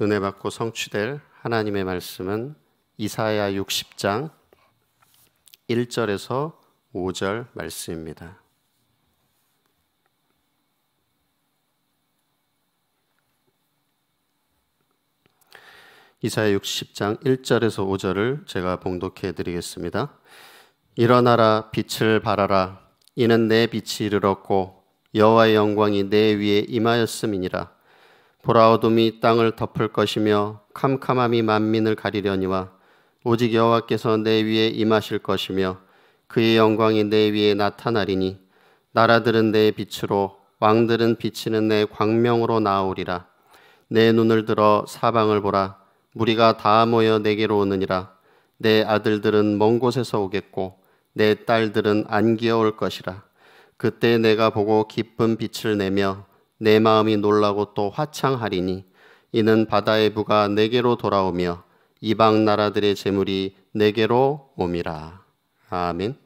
은혜 받고 성취될 하나님의 말씀은 이사야 60장 1절에서 5절 말씀입니다. 이사야 60장 1절에서 5절을 제가 봉독해 드리겠습니다. 일어나라 빛을 발하라 이는 내 빛이 이르렀고 여호와의 영광이 내 위에 임하였음이니라 보라 어둠이 땅을 덮을 것이며 캄캄함이 만민을 가리려니와 오직 여호와께서 내 위에 임하실 것이며 그의 영광이 내 위에 나타나리니 나라들은 내 빛으로 왕들은 비치는 내 광명으로 나오리라 내 눈을 들어 사방을 보라 무리가 다 모여 내게로 오느니라 내 아들들은 먼 곳에서 오겠고 내 딸들은 안겨어올 것이라 그때 내가 보고 기쁜 빛을 내며 내 마음이 놀라고 또 화창하리니 이는 바다의 부가 내게로 돌아오며 이방 나라들의 재물이 내게로 옴이라. 아멘.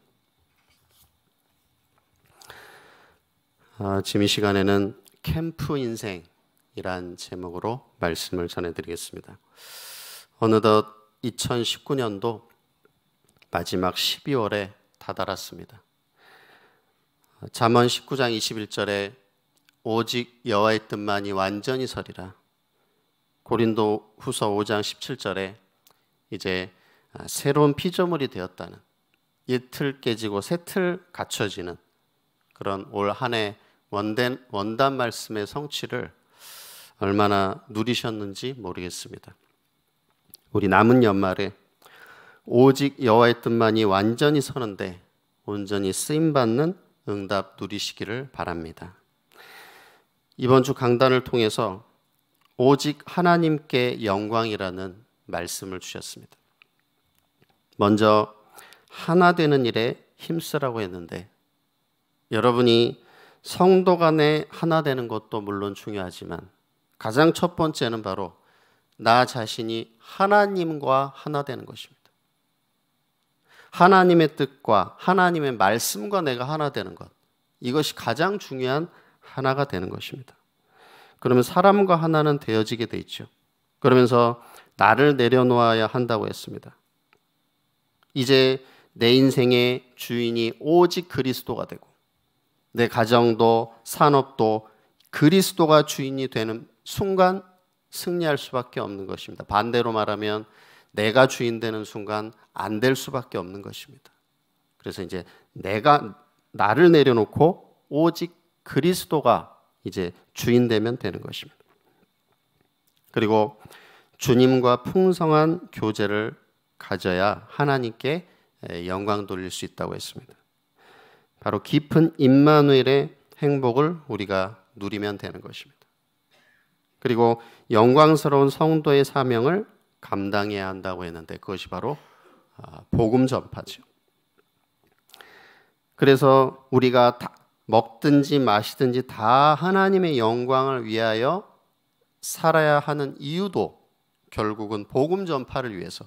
아, 지금 이 시간에는 캠프 인생이란 제목으로 말씀을 전해드리겠습니다. 어느덧 2019년도 마지막 12월에 다다랐습니다. 잠언 19장 21절에 오직 여호와의 뜻만이 완전히 서리라. 고린도 후서 5장 17절에 이제 아, 새로운 피조물이 되었다는 이틀 깨지고 새 틀 갖춰지는 그런 올 한해 원된 원단 말씀의 성취를 얼마나 누리셨는지 모르겠습니다. 우리 남은 연말에 오직 여호와의 뜻만이 완전히 서는데 온전히 쓰임 받는 응답 누리시기를 바랍니다. 이번 주 강단을 통해서 오직 하나님께 영광이라는 말씀을 주셨습니다. 먼저 하나 되는 일에 힘쓰라고 했는데 여러분이 성도 간에 하나 되는 것도 물론 중요하지만 가장 첫 번째는 바로 나 자신이 하나님과 하나 되는 것입니다. 하나님의 뜻과 하나님의 말씀과 내가 하나 되는 것. 이것이 가장 중요한 하나가 되는 것입니다. 그러면 사람과 하나는 되어지게 돼 있죠. 그러면서 나를 내려놓아야 한다고 했습니다. 이제 내 인생의 주인이 오직 그리스도가 되고 내 가정도 산업도 그리스도가 주인이 되는 순간 승리할 수밖에 없는 것입니다. 반대로 말하면 내가 주인 되는 순간 안 될 수밖에 없는 것입니다. 그래서 이제 내가 나를 내려놓고 오직 그리스도가 이제 주인 되면 되는 것입니다. 그리고 주님과 풍성한 교제를 가져야 하나님께 영광 돌릴 수 있다고 했습니다. 바로 깊은 임마누엘의 행복을 우리가 누리면 되는 것입니다. 그리고 영광스러운 성도의 사명을 감당해야 한다고 했는데 그것이 바로 아, 복음 전파죠. 그래서 우리가 먹든지 마시든지 다 하나님의 영광을 위하여 살아야 하는 이유도 결국은 복음 전파를 위해서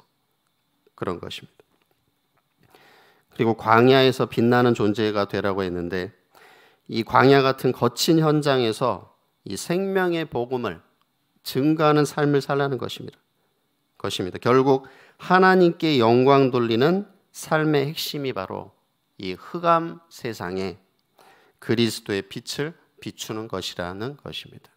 그런 것입니다. 그리고 광야에서 빛나는 존재가 되라고 했는데 이 광야 같은 거친 현장에서 이 생명의 복음을 증가하는 삶을 살라는 것입니다. 것입니다. 결국 하나님께 영광 돌리는 삶의 핵심이 바로 이 흑암 세상에 그리스도의 빛을 비추는 것이라는 것입니다.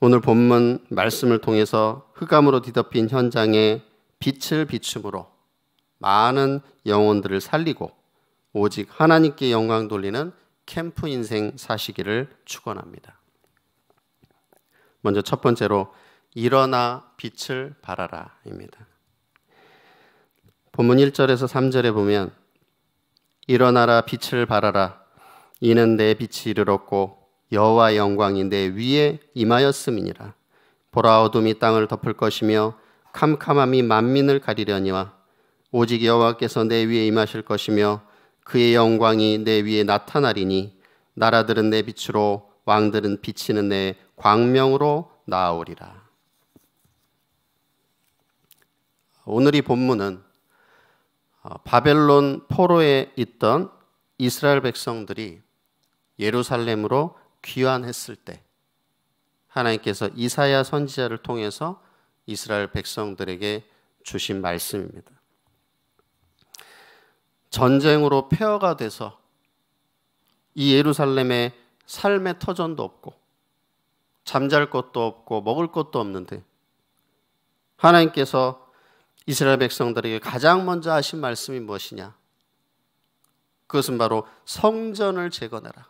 오늘 본문 말씀을 통해서 흑암으로 뒤덮인 현장에 빛을 비춤으로 많은 영혼들을 살리고 오직 하나님께 영광 돌리는 캠프 인생 사시기를 축원합니다. 먼저 첫 번째로 일어나 빛을 발하라입니다. 본문 1절에서 3절에 보면 일어나라 빛을 발하라 이는 내 빛이 이르렀고 여호와 영광이 내 위에 임하였음이니라 보라 어둠이 땅을 덮을 것이며 캄캄함이 만민을 가리려니와 오직 여호와께서 내 위에 임하실 것이며 그의 영광이 내 위에 나타나리니 나라들은 내 빛으로 왕들은 비치는 내 광명으로 나오리라. 오늘 이 본문은 어, 바벨론 포로에 있던 이스라엘 백성들이 예루살렘으로 귀환했을 때 하나님께서 이사야 선지자를 통해서 이스라엘 백성들에게 주신 말씀입니다. 전쟁으로 폐허가 돼서 이 예루살렘에 삶의 터전도 없고 잠잘 것도 없고 먹을 것도 없는데 하나님께서 이스라엘 백성들에게 가장 먼저 하신 말씀이 무엇이냐? 그것은 바로 성전을 재건해라.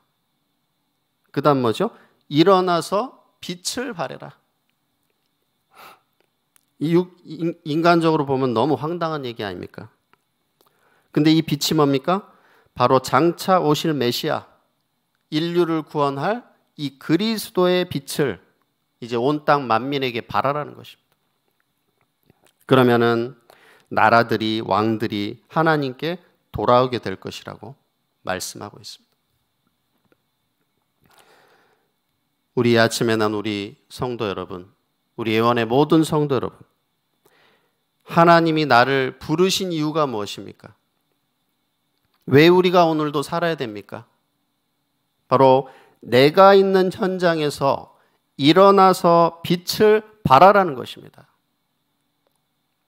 그 다음 뭐죠? 일어나서 빛을 발해라. 인간적으로 보면 너무 황당한 얘기 아닙니까? 근데 이 빛이 뭡니까? 바로 장차 오실 메시아, 인류를 구원할 이 그리스도의 빛을 이제 온 땅 만민에게 발하라는 것입니다. 그러면은 나라들이 왕들이 하나님께 돌아오게 될 것이라고 말씀하고 있습니다. 우리 아침에 난 우리 성도 여러분, 우리 예원의 모든 성도 여러분, 하나님이 나를 부르신 이유가 무엇입니까? 왜 우리가 오늘도 살아야 됩니까? 바로 내가 있는 현장에서 일어나서 빛을 발하라는 것입니다.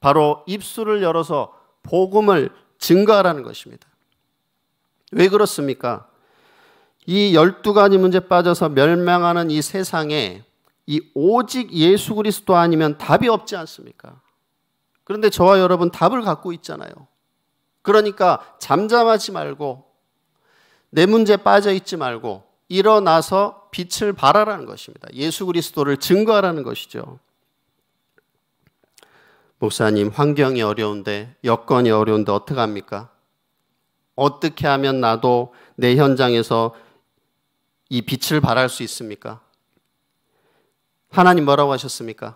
바로 입술을 열어서 복음을 증가하라는 것입니다. 왜 그렇습니까? 이 열두 가지 문제 빠져서 멸망하는 이 세상에 이 오직 예수 그리스도 아니면 답이 없지 않습니까? 그런데 저와 여러분 답을 갖고 있잖아요. 그러니까 잠잠하지 말고 내 문제 빠져 있지 말고 일어나서 빛을 발하라는 것입니다. 예수 그리스도를 증거하라는 것이죠. 목사님, 환경이 어려운데, 여건이 어려운데 어떡합니까? 어떻게 하면 나도 내 현장에서 이 빛을 발할 수 있습니까? 하나님 뭐라고 하셨습니까?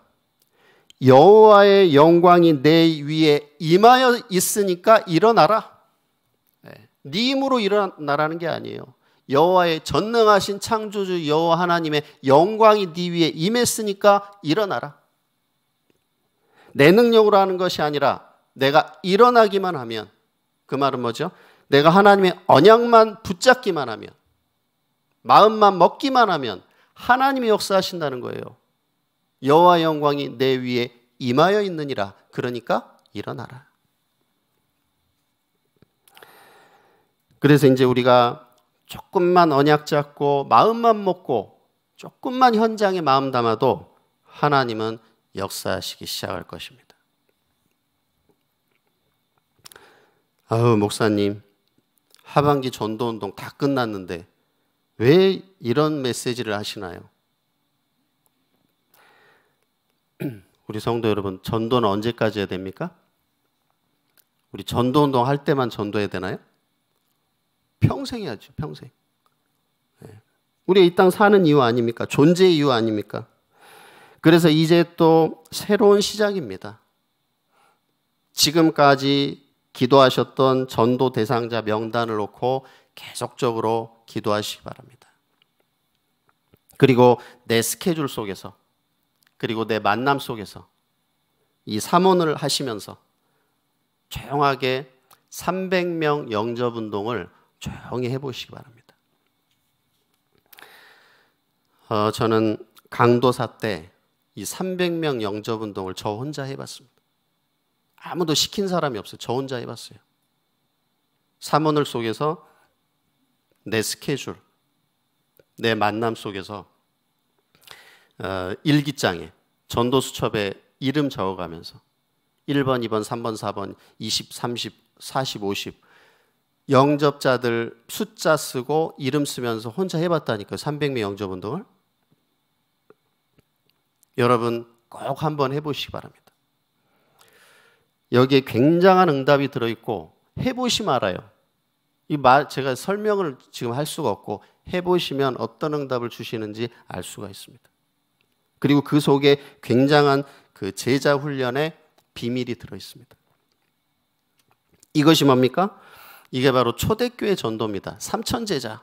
여호와의 영광이 내 위에 임하여 있으니까 일어나라. 네, 네 힘으로 일어나라는 게 아니에요. 여호와의 전능하신 창조주 여호와 하나님의 영광이 네 위에 임했으니까 일어나라. 내 능력으로 하는 것이 아니라 내가 일어나기만 하면 그 말은 뭐죠? 내가 하나님의 언약만 붙잡기만 하면 마음만 먹기만 하면 하나님이 역사하신다는 거예요. 여호와 영광이 내 위에 임하여 있느니라. 그러니까 일어나라. 그래서 이제 우리가 조금만 언약 잡고 마음만 먹고 조금만 현장에 마음 담아도 하나님은 역사하시기 시작할 것입니다. 아우 목사님 하반기 전도 운동 다 끝났는데 왜 이런 메시지를 하시나요? 우리 성도 여러분 전도는 언제까지 해야 됩니까? 우리 전도 운동 할 때만 전도해야 되나요? 평생 해야죠 평생. 네. 우리 이 땅 사는 이유 아닙니까? 존재 이유 아닙니까? 그래서 이제 또 새로운 시작입니다. 지금까지 기도하셨던 전도 대상자 명단을 놓고 계속적으로 기도하시기 바랍니다. 그리고 내 스케줄 속에서, 그리고 내 만남 속에서 이 삼원을 하시면서 조용하게 300명 영접 운동을 조용히 해보시기 바랍니다. 어, 저는 강도사 때이 300명 영접 운동을 저 혼자 해봤습니다. 아무도 시킨 사람이 없어요. 저 혼자 해봤어요. 사모늘 속에서 내 스케줄, 내 만남 속에서 어, 일기장에 전도수첩에 이름 적어가면서 1번, 2번, 3번, 4번, 20, 30, 40, 50 영접자들 숫자 쓰고 이름 쓰면서 혼자 해봤다니까 300명 영접 운동을. 여러분 꼭 한번 해보시기 바랍니다. 여기에 굉장한 응답이 들어있고 해보시면 알아요. 이 말, 제가 설명을 지금 할 수가 없고 해보시면 어떤 응답을 주시는지 알 수가 있습니다. 그리고 그 속에 굉장한 그 제자 훈련의 비밀이 들어있습니다. 이것이 뭡니까? 이게 바로 초대교회 전도입니다. 삼천 제자.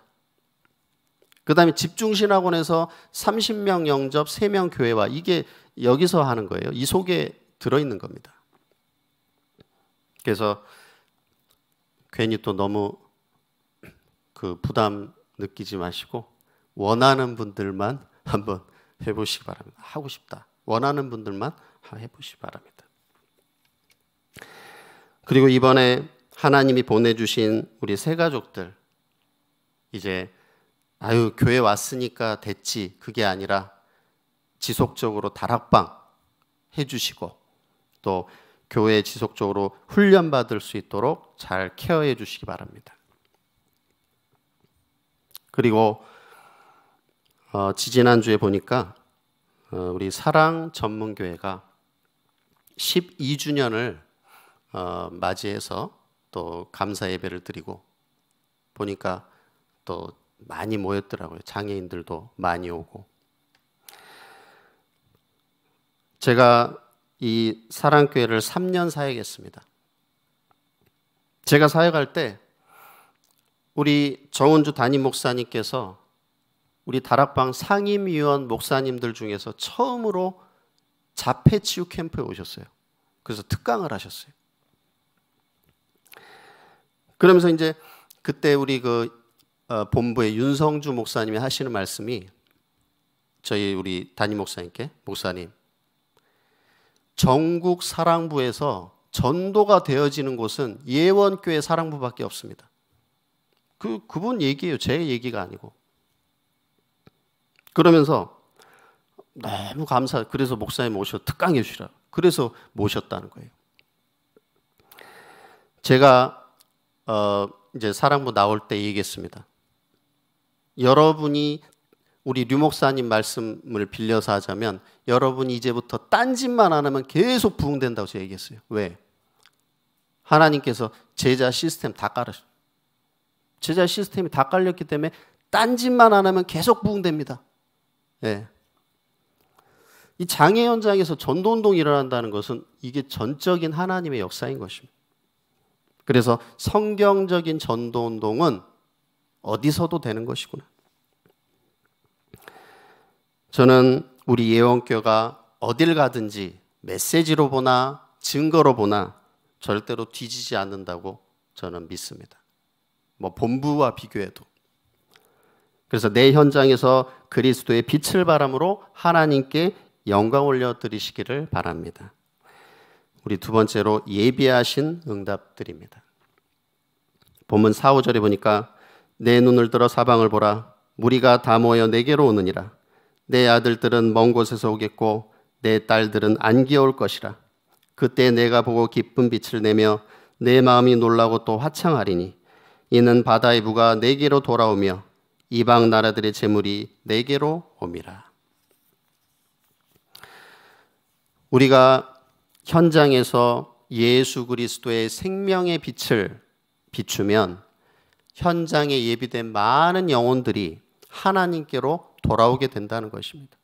그 다음에 집중신학원에서 30명 영접, 3명 교회와 이게 여기서 하는 거예요. 이 속에 들어있는 겁니다. 그래서 괜히 또 너무 그 부담 느끼지 마시고 원하는 분들만 한번 해보시기 바랍니다. 하고 싶다. 원하는 분들만 해보시기 바랍니다. 그리고 이번에 하나님이 보내주신 우리 세 가족들 이제 아유 교회 왔으니까 됐지 그게 아니라 지속적으로 다락방 해주시고 또 교회 지속적으로 훈련받을 수 있도록 잘 케어해 주시기 바랍니다. 그리고 어, 지지난주에 보니까 어, 우리 사랑 전문교회가 12주년을 어, 맞이해서 또 감사 예배를 드리고 보니까 또 많이 모였더라고요. 장애인들도 많이 오고. 제가 이 사랑교회를 3년 사역했습니다. 제가 사역할 때 우리 정원주 담임 목사님께서 우리 다락방 상임위원 목사님들 중에서 처음으로 자폐 치유 캠프에 오셨어요. 그래서 특강을 하셨어요. 그러면서 이제 그때 우리 그 어, 본부의 윤성주 목사님이 하시는 말씀이 저희 우리 담임 목사님께 목사님 전국 사랑부에서 전도가 되어지는 곳은 예원교회 사랑부밖에 없습니다. 그 그분 얘기예요. 제 얘기가 아니고. 그러면서 너무 감사. 그래서 목사님 모셔 특강해 주시라. 그래서 모셨다는 거예요. 제가 어, 이제 사랑부 나올 때 얘기했습니다. 여러분이 우리 류 목사님 말씀을 빌려서 하자면 여러분이 이제부터 딴짓만 안 하면 계속 부흥된다고 제가 얘기했어요. 왜? 하나님께서 제자 시스템 다깔으셨 제자 시스템이 다 깔렸기 때문에 딴짓만 안 하면 계속 부흥됩니다. 예. 이 장애 현장에서 전도운동이 일어난다는 것은 이게 전적인 하나님의 역사인 것입니다. 그래서 성경적인 전도운동은 어디서도 되는 것이구나. 저는 우리 예원교가 어딜 가든지 메시지로 보나 증거로 보나 절대로 뒤지지 않는다고 저는 믿습니다. 뭐 본부와 비교해도. 그래서 내 현장에서 그리스도의 빛을 바람으로 하나님께 영광 올려드리시기를 바랍니다. 우리 두 번째로 예비하신 응답들입니다. 본문 4, 5절에 보니까 내 눈을 들어 사방을 보라. 무리가 다 모여 내게로 오느니라. 내 아들들은 먼 곳에서 오겠고 내 딸들은 안기어올 것이라. 그때 내가 보고 기쁜 빛을 내며 내 마음이 놀라고 또 화창하리니 이는 바다의 부가 내게로 돌아오며 이방 나라들의 재물이 내게로 오미라. 우리가 현장에서 예수 그리스도의 생명의 빛을 비추면 현장에 예비된 많은 영혼들이 하나님께로 돌아오게 된다는 것입니다.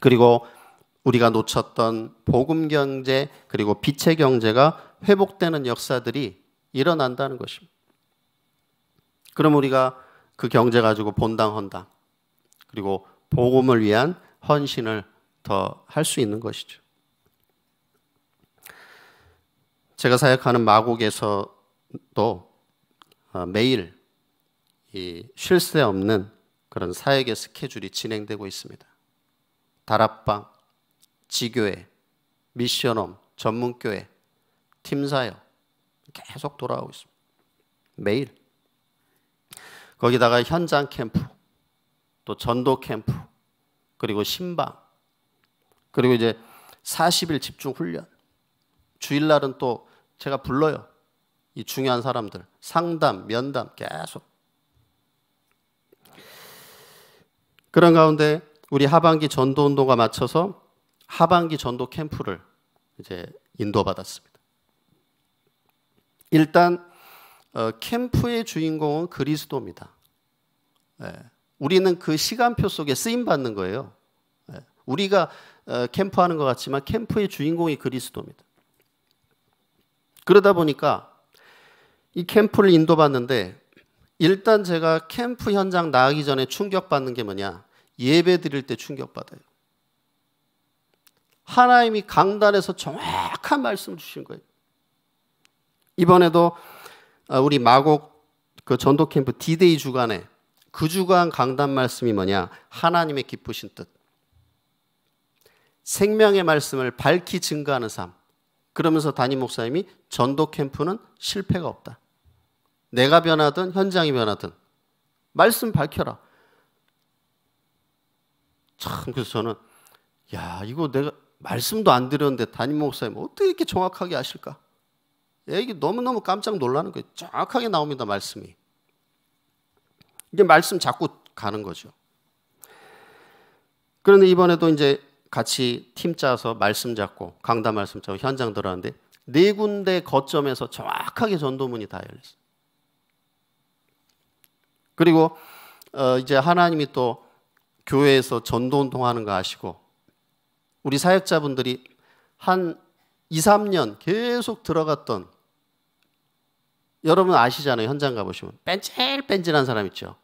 그리고 우리가 놓쳤던 복음 경제 그리고 빛의 경제가 회복되는 역사들이 일어난다는 것입니다. 그럼 우리가 그 경제 가지고 본당 헌당 그리고 복음을 위한 헌신을 더 할 수 있는 것이죠. 제가 사역하는 마곡에서도 어, 매일 쉴 새 없는 그런 사역의 스케줄이 진행되고 있습니다. 다락방, 지교회, 미션홈, 전문교회, 팀사역 계속 돌아오고 있습니다. 매일. 거기다가 현장 캠프, 또 전도 캠프, 그리고 신방, 그리고 이제 40일 집중 훈련. 주일날은 또 제가 불러요. 이 중요한 사람들 상담, 면담 계속. 그런 가운데 우리 하반기 전도 운동과 맞춰서 하반기 전도 캠프를 이제 인도받았습니다. 일단 어, 캠프의 주인공은 그리스도입니다. 예. 우리는 그 시간표 속에 쓰임 받는 거예요. 예. 우리가 어, 캠프하는 것 같지만 캠프의 주인공이 그리스도입니다. 그러다 보니까 이 캠프를 인도받는데 일단 제가 캠프 현장 나가기 전에 충격받는 게 뭐냐? 예배 드릴 때 충격받아요. 하나님이 강단에서 정확한 말씀 주신 거예요. 이번에도 어, 우리 마곡 그 전도 캠프 디데이 주간에 그 주간 강단 말씀이 뭐냐? 하나님의 기쁘신 뜻. 생명의 말씀을 밝히 증거하는 삶. 그러면서 담임 목사님이 전도 캠프는 실패가 없다. 내가 변하든 현장이 변하든 말씀 밝혀라. 참 그래서 저는 야 이거 내가 말씀도 안 드렸는데 담임 목사님 어떻게 이렇게 정확하게 아실까? 이게 너무너무 깜짝 놀라는 거예요. 정확하게 나옵니다 말씀이. 이게 말씀 자꾸 가는 거죠. 그런데 이번에도 이제 같이 팀 짜서 말씀 잡고 강단 말씀 잡고 현장 들어왔는데 네 군데 거점에서 정확하게 전도문이 다 열렸어요. 그리고 어 이제 하나님이 또 교회에서 전도 운동하는 거 아시고 우리 사역자분들이 한 2, 3년 계속 들어갔던 여러분 아시잖아요. 현장 가보시면 뺀질뺀질한 사람 있죠.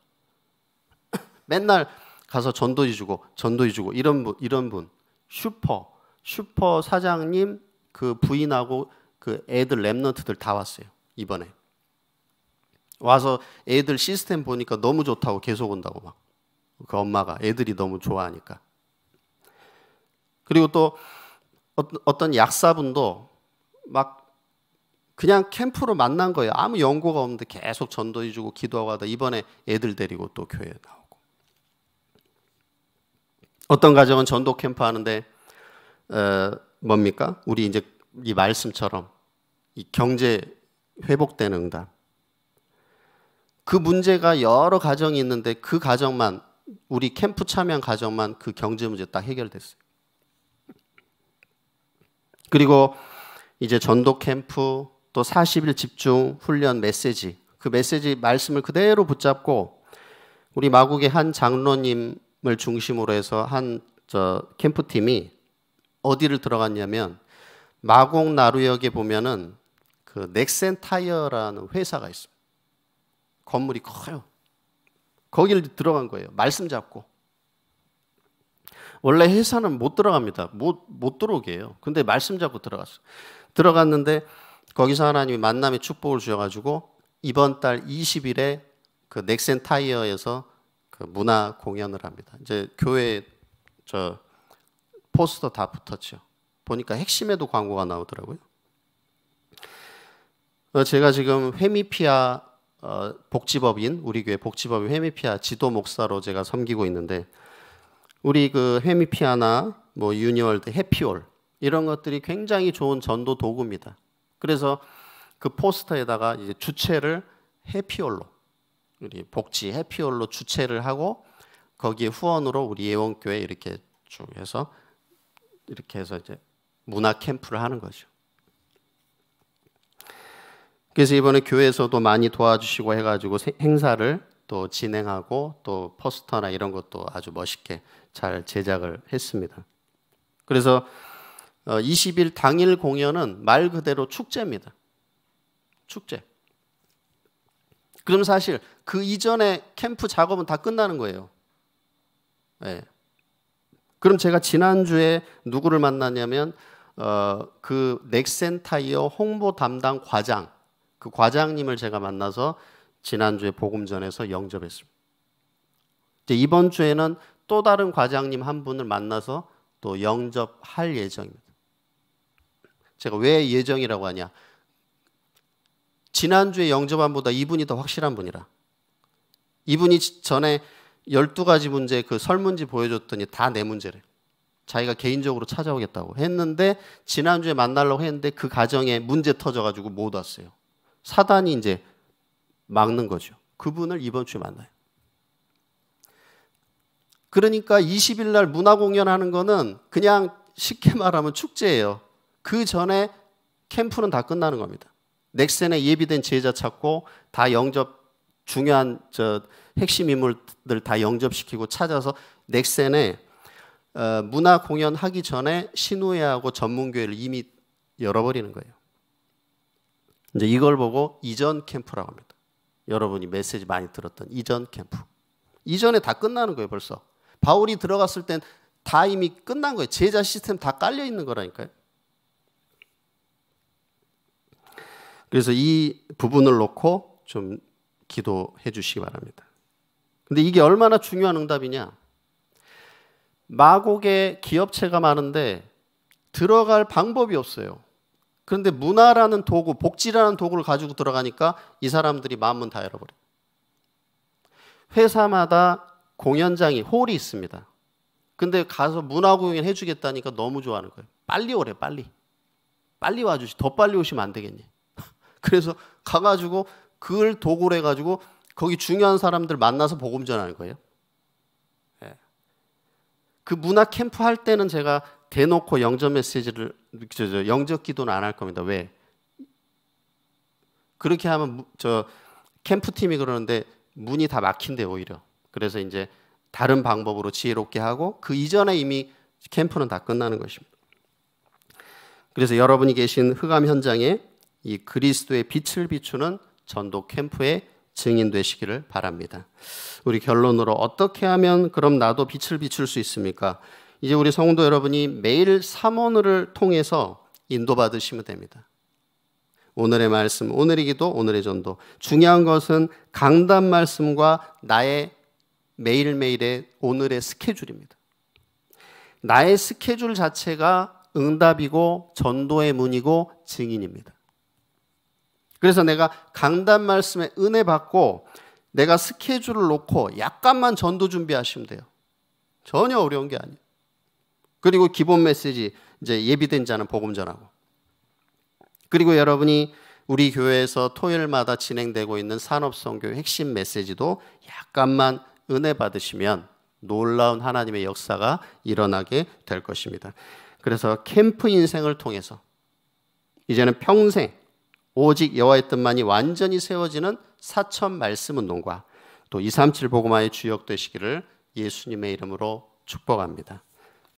맨날 가서 전도해 주고 전도해 주고 이런 분 이런 분 슈퍼 슈퍼 사장님 그 부인하고 그 애들 랩런트들 다 왔어요 이번에 와서 애들 시스템 보니까 너무 좋다고 계속 온다고 막. 그 엄마가 애들이 너무 좋아하니까. 그리고 또 어, 어떤 약사분도 막 그냥 캠프로 만난 거예요. 아무 연고가 없는데 계속 전도해주고 기도하고 하다 이번에 애들 데리고 또 교회에 나오고. 어떤 가정은 전도 캠프 하는데 어, 뭡니까? 우리 이제 이 말씀처럼 이 경제 회복되는 응답. 그 문제가 여러 가정이 있는데 그 가정만 우리 캠프 참여한 가정만 그 경제 문제 딱 해결됐어요. 그리고 이제 전도 캠프 또 40일 집중 훈련 메시지 그 메시지 말씀을 그대로 붙잡고 우리 마국의 한 장로님을 중심으로 해서 한저 캠프 팀이 어디를 들어갔냐면 마곡 나루역에 보면은 그 넥센 타이어라는 회사가 있습니 건물이 커요. 거기 들어간 거예요. 말씀 잡고. 원래 회사는 못 들어갑니다. 못, 못 들어오게 해요. 근데 말씀 잡고 들어갔어. 들어갔는데 거기서 하나님이 만남의 축복을 주셔가지고 이번 달 20일에 그 넥센 타이어에서 그 문화 공연을 합니다. 이제 교회 저 포스터 다 붙었죠. 보니까 핵심에도 광고가 나오더라고요. 어, 제가 지금 회미피아 어, 복지법인 우리 교회 복지법인 회미피아 지도 목사로 제가 섬기고 있는데 우리 그 회미피아나 뭐 유니월드 해피올 이런 것들이 굉장히 좋은 전도 도구입니다. 그래서 그 포스터에다가 이제 주체를 해피올로 우리 복지 해피올로 주체를 하고 거기에 후원으로 우리 예원교회 이렇게 쭉 해서 이렇게 해서 이제 문화 캠프를 하는 거죠. 그래서 이번에 교회에서도 많이 도와주시고 해가지고 행사를 또 진행하고 또 포스터나 이런 것도 아주 멋있게 잘 제작을 했습니다. 그래서 20일 어, 당일 공연은 말 그대로 축제입니다. 축제. 그럼 사실 그 이전에 캠프 작업은 다 끝나는 거예요. 네. 그럼 제가 지난주에 누구를 만났냐면 어, 그 넥센타이어 홍보 담당 과장 그 과장님을 제가 만나서 지난주에 복음전에서 영접했습니다. 이번 주에는 또 다른 과장님 한 분을 만나서 또 영접할 예정입니다. 제가 왜 예정이라고 하냐? 지난주에 영접한 보다 이분이 더 확실한 분이라. 이분이 전에 12가지 문제 그 설문지 보여줬더니 다 내 문제래. 자기가 개인적으로 찾아오겠다고 했는데 지난주에 만나려고 했는데 그 가정에 문제 터져가지고 못 왔어요. 사단이 이제 막는 거죠. 그분을 이번 주에 만나요. 그러니까 20일 날 문화 공연하는 거는 그냥 쉽게 말하면 축제예요. 그 전에 캠프는 다 끝나는 겁니다. 넥센에 예비된 제자 찾고 다 영접 중요한 저 핵심 인물들 다 영접시키고 찾아서 넥센에 어, 문화 공연 하기 전에 신우회하고 전문교회를 이미 열어버리는 거예요. 이제 이걸 보고 이전 캠프라고 합니다. 여러분이 메시지 많이 들었던 이전 캠프. 이전에 다 끝나는 거예요, 벌써. 바울이 들어갔을 땐 다 이미 끝난 거예요. 제자 시스템 다 깔려 있는 거라니까요. 그래서 이 부분을 놓고 좀 기도해 주시기 바랍니다. 근데 이게 얼마나 중요한 응답이냐? 마곡에 기업체가 많은데 들어갈 방법이 없어요. 그런데 문화라는 도구, 복지라는 도구를 가지고 들어가니까 이 사람들이 마음은 다 열어버려. 요 회사마다 공연장이 홀이 있습니다. 근데 가서 문화 공연 해주겠다니까 너무 좋아하는 거예요. 빨리 오래, 빨리. 빨리 와주시. 더 빨리 오시면 안 되겠니? 그래서 가가지고 그걸 도구로 해가지고 거기 중요한 사람들 만나서 복음 전하는 거예요. 예. 그 문화 캠프 할 때는 제가 대놓고 영접 메시지를 영접 기도는 안 할 겁니다. 왜? 그렇게 하면 저 캠프 팀이 그러는데 문이 다 막힌대 오히려. 그래서 이제 다른 방법으로 지혜롭게 하고 그 이전에 이미 캠프는 다 끝나는 것입니다. 그래서 여러분이 계신 흑암 현장에 이 그리스도의 빛을 비추는 전도 캠프의 증인 되시기를 바랍니다. 우리 결론으로 어떻게 하면 그럼 나도 빛을 비출 수 있습니까? 이제 우리 성도 여러분이 매일 삼원을 통해서 인도받으시면 됩니다. 오늘의 말씀, 오늘의 기도, 오늘의 전도. 중요한 것은 강단 말씀과 나의 매일매일의 오늘의 스케줄입니다. 나의 스케줄 자체가 응답이고 전도의 문이고 증인입니다. 그래서 내가 강단 말씀에 은혜 받고 내가 스케줄을 놓고 약간만 전도 준비하시면 돼요. 전혀 어려운 게 아니에요. 그리고 기본 메시지 이제 예비된 자는 복음 전하고 그리고 여러분이 우리 교회에서 토요일마다 진행되고 있는 산업성교 핵심 메시지도 약간만 은혜 받으시면 놀라운 하나님의 역사가 일어나게 될 것입니다. 그래서 캠프 인생을 통해서 이제는 평생 오직 여호와의 뜻만이 완전히 세워지는 사천 말씀 운동과 또237 복음화의 주역 되시기를 예수님의 이름으로 축복합니다.